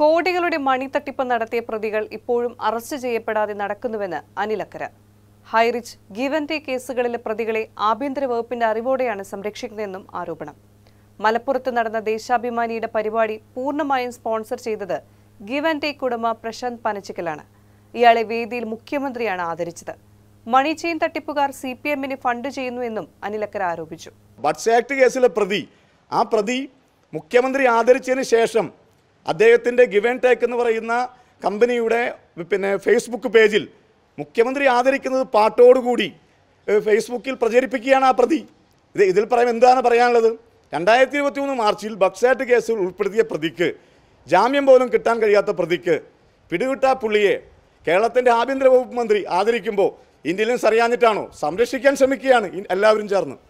കോടികളുടെ മണിത്തട്ടിപ്പ് നടത്തിയ പ്രതികൾ ഇപ്പോഴും അറസ്റ്റ് ചെയ്യപ്പെടാതെ നടക്കുന്നുവെന്ന് അനിലക്കര ഹൈറിച്ച് ഗീവൻ ടേ കേസുകളിലെ പ്രതികളെ ആഭ്യന്തര വകുപ്പിന്റെ അറിവോടെയാണ് സംരക്ഷിക്കുന്നതെന്നും ആരോപണം മലപ്പുറത്ത് നടന്ന ദേശാഭിമാനിയുടെ പരിപാടി പൂർണ്ണമായും സ്പോൺസർ ചെയ്തത് ഗീവൻ ആൻഡ് കുടുംബ പ്രശാന്ത് പനച്ചിക്കലാണ് ഇയാളെ വേദിയിൽ മുഖ്യമന്ത്രിയാണ് ആദരിച്ചത് മണി ചെയിൻ തട്ടിപ്പുകാർ സി പി എമ്മിന് ഫണ്ട് ചെയ്യുന്നുവെന്നും അനിലക്കര ആരോപിച്ചു ബഡ്സ് ആക്ട് കേസിലെ പ്രതി ആ പ്രതി മുഖ്യമന്ത്രി ആദരിച്ചതിന് ശേഷം അദ്ദേഹത്തിൻ്റെ ഗിവ് ആൻഡ് ടേക്ക് എന്ന് പറയുന്ന കമ്പനിയുടെ പിന്നെ ഫേസ്ബുക്ക് പേജിൽ മുഖ്യമന്ത്രി ആദരിക്കുന്നത് പാട്ടോടുകൂടി ഫേസ്ബുക്കിൽ പ്രചരിപ്പിക്കുകയാണ് ആ പ്രതി ഇത് ഇതിൽ പറയാൻ എന്താണ് പറയാനുള്ളത് രണ്ടായിരത്തി ഇരുപത്തി മൂന്ന് മാർച്ചിൽ ബക്സാറ്റ് കേസിൽ ഉൾപ്പെടുത്തിയ പ്രതിക്ക് ജാമ്യം പോലും കിട്ടാൻ കഴിയാത്ത പ്രതിക്ക് പിടികിട്ടാ പുള്ളിയെ കേരളത്തിൻ്റെ ആഭ്യന്തര വകുപ്പ് മന്ത്രി ആദരിക്കുമ്പോൾ ഇന്ത്യയിലും അറിയാഞ്ഞിട്ടാണോ സംരക്ഷിക്കാൻ ശ്രമിക്കുകയാണ് എല്ലാവരും ചേർന്ന്